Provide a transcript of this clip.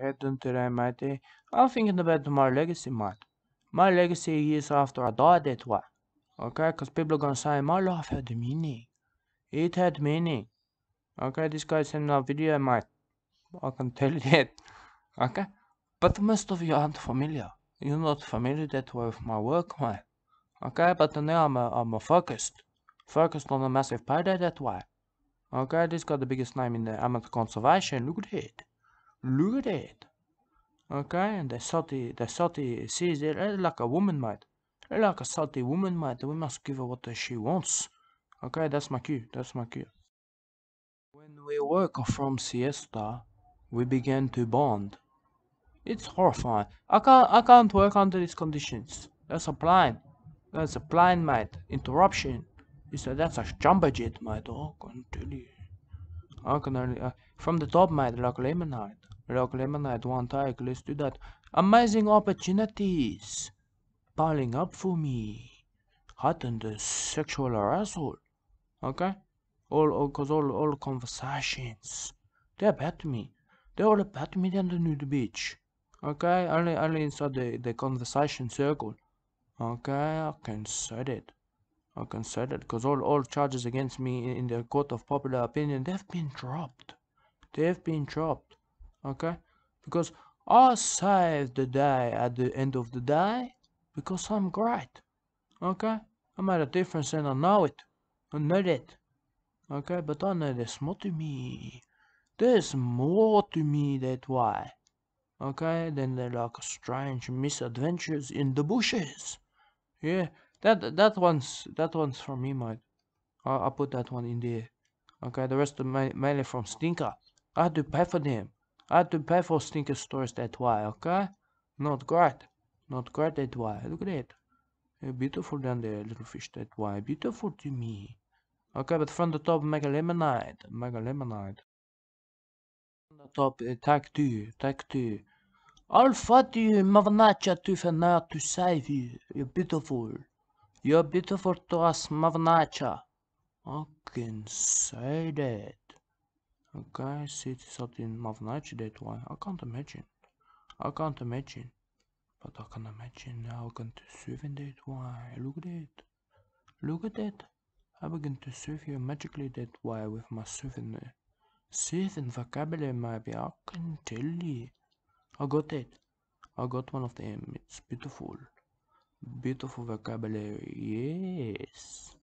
head to that mate. I'm thinking about my legacy, mate. My legacy is after I die, that way. Okay, because people are gonna say my life had meaning. It had meaning. Okay, this guy sent a video, mate. I can tell you that. Okay? But most of you aren't familiar. You're not familiar that way with my work, mate. Okay, but now I'm, uh, I'm focused. Focused on a massive payday that way. Okay, this got the biggest name in the amateur conservation. Look at it look at it okay and the salty the salty sees it eh, like a woman might eh, like a salty woman might we must give her what she wants okay that's my cue that's my cue when we woke from siesta we began to bond it's horrifying i can't i can't work under these conditions that's a blind that's a blind mate interruption you said that's a jumbo jet mate oh, i can tell you I can only uh, from the top mate like lemonade Rock Lemonade one take, let's do that. Amazing opportunities piling up for me. Hot and uh, sexual arousal. Okay? All, because all, all, conversations, they're about me. They're all about me and the nude beach. Okay? Only, only inside the, the conversation circle. Okay? I can say that. I can say that because all, all charges against me in, in the court of popular opinion, they've been dropped. They've been dropped okay because I save the day at the end of the day because I'm great okay I made a difference and I know it I know it okay but I know there's more to me there's more to me that way okay then they're like strange misadventures in the bushes yeah that that one's that one's for me mate I, I put that one in there okay the rest of my mainly from stinker i had to pay for them I had to pay for sneaker stores that way, okay? Not great. Not great that way. Look at that. are beautiful down there, little fish that way. Beautiful to me. Okay, but from the top, make a lemonade. Make a lemonade. From the top, eh, take two. Take two. I'll fight you, Mother Nature, tooth and nail to save you. You're beautiful. You're beautiful to us, Mother Nature. I can say that. A guy something up that way. I can't imagine. I can't imagine. But I can imagine how I can to serve in that way. Look at it. Look at that. I begin to serve you magically that way with my serving uh, vocabulary maybe. I can tell you. I got it. I got one of them. It's beautiful. Beautiful vocabulary. Yes.